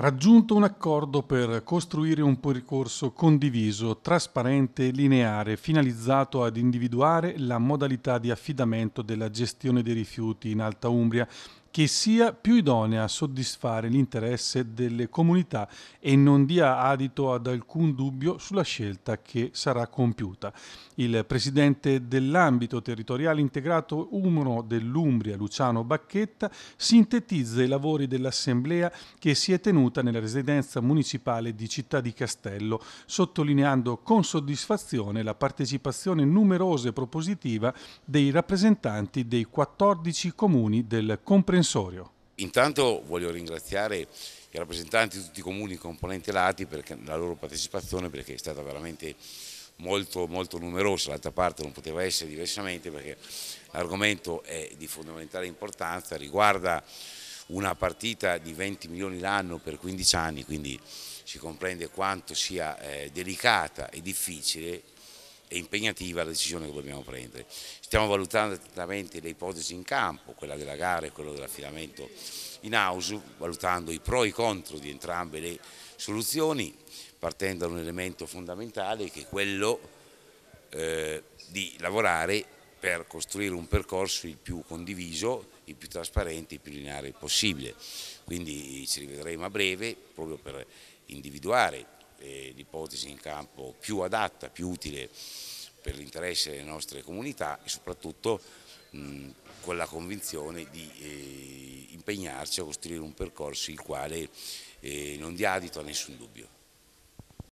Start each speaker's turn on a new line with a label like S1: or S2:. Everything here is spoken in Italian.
S1: raggiunto un accordo per costruire un percorso condiviso, trasparente e lineare, finalizzato ad individuare la modalità di affidamento della gestione dei rifiuti in Alta Umbria che sia più idonea a soddisfare l'interesse delle comunità e non dia adito ad alcun dubbio sulla scelta che sarà compiuta. Il presidente dell'ambito territoriale integrato Umro dell'Umbria, Luciano Bacchetta, sintetizza i lavori dell'assemblea che si è tenuta nella residenza municipale di Città di Castello, sottolineando con soddisfazione la partecipazione numerosa e propositiva dei rappresentanti dei 14 comuni del comprensore Censorio.
S2: Intanto voglio ringraziare i rappresentanti di tutti i comuni componenti lati per la loro partecipazione perché è stata veramente molto, molto numerosa, l'altra parte non poteva essere diversamente perché l'argomento è di fondamentale importanza, riguarda una partita di 20 milioni l'anno per 15 anni, quindi si comprende quanto sia eh, delicata e difficile è impegnativa la decisione che dobbiamo prendere. Stiamo valutando attentamente le ipotesi in campo, quella della gara e quella dell'affidamento in house, valutando i pro e i contro di entrambe le soluzioni, partendo da un elemento fondamentale che è quello eh, di lavorare per costruire un percorso il più condiviso, il più trasparente, il più lineare possibile. Quindi ci rivedremo a breve proprio per individuare eh, l'ipotesi in campo più adatta, più utile per l'interesse delle nostre comunità e soprattutto mh, con la convinzione di eh, impegnarci a costruire un percorso il quale eh, non dia adito a nessun dubbio.